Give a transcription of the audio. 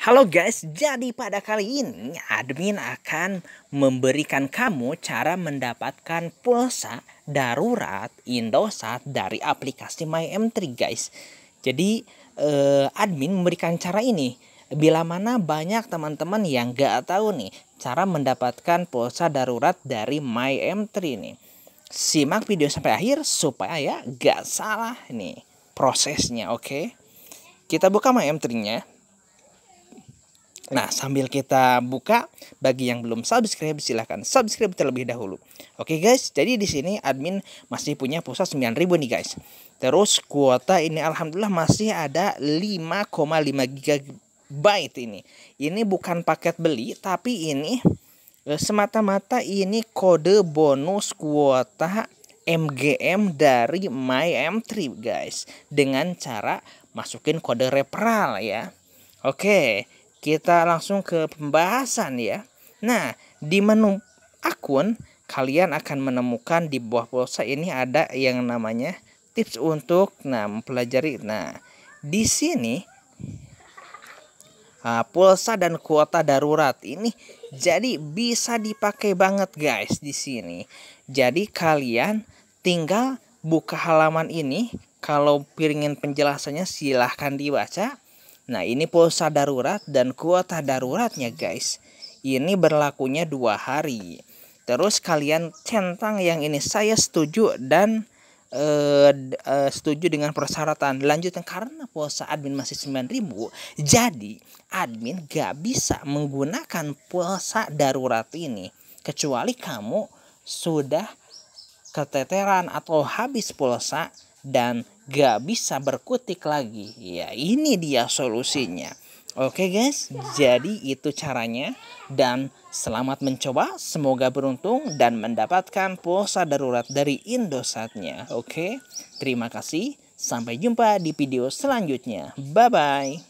Halo guys, jadi pada kali ini admin akan memberikan kamu cara mendapatkan pulsa darurat Indosat dari aplikasi MyM3 guys. Jadi eh, admin memberikan cara ini bila mana banyak teman-teman yang gak tahu nih cara mendapatkan pulsa darurat dari MyM3 nih. Simak video sampai akhir supaya ya gak salah nih prosesnya oke. Okay? Kita buka MyM3-nya. Nah, sambil kita buka, bagi yang belum subscribe, silahkan subscribe terlebih dahulu. Oke guys, jadi di sini admin masih punya pulsa 9000 nih guys. Terus kuota ini alhamdulillah masih ada 5,5 GB ini. Ini bukan paket beli, tapi ini eh, semata-mata ini kode bonus kuota MGM dari MyM3 guys. Dengan cara masukin kode referral ya. Oke. Okay kita langsung ke pembahasan ya. Nah, di menu akun kalian akan menemukan di bawah pulsa ini ada yang namanya tips untuk nah mempelajari. Nah, di sini uh, pulsa dan kuota darurat ini jadi bisa dipakai banget guys di sini. Jadi kalian tinggal buka halaman ini kalau piringin penjelasannya silahkan dibaca Nah ini pulsa darurat dan kuota daruratnya guys. Ini berlakunya dua hari. Terus kalian centang yang ini saya setuju dan e, e, setuju dengan persyaratan lanjutan karena pulsa admin masih 9000 jadi admin gak bisa menggunakan pulsa darurat ini kecuali kamu sudah keteteran atau habis pulsa dan gak bisa berkutik lagi. Ya, ini dia solusinya. Oke guys, jadi itu caranya dan selamat mencoba. Semoga beruntung dan mendapatkan pulsa darurat dari Indosatnya. Oke, terima kasih. Sampai jumpa di video selanjutnya. Bye bye.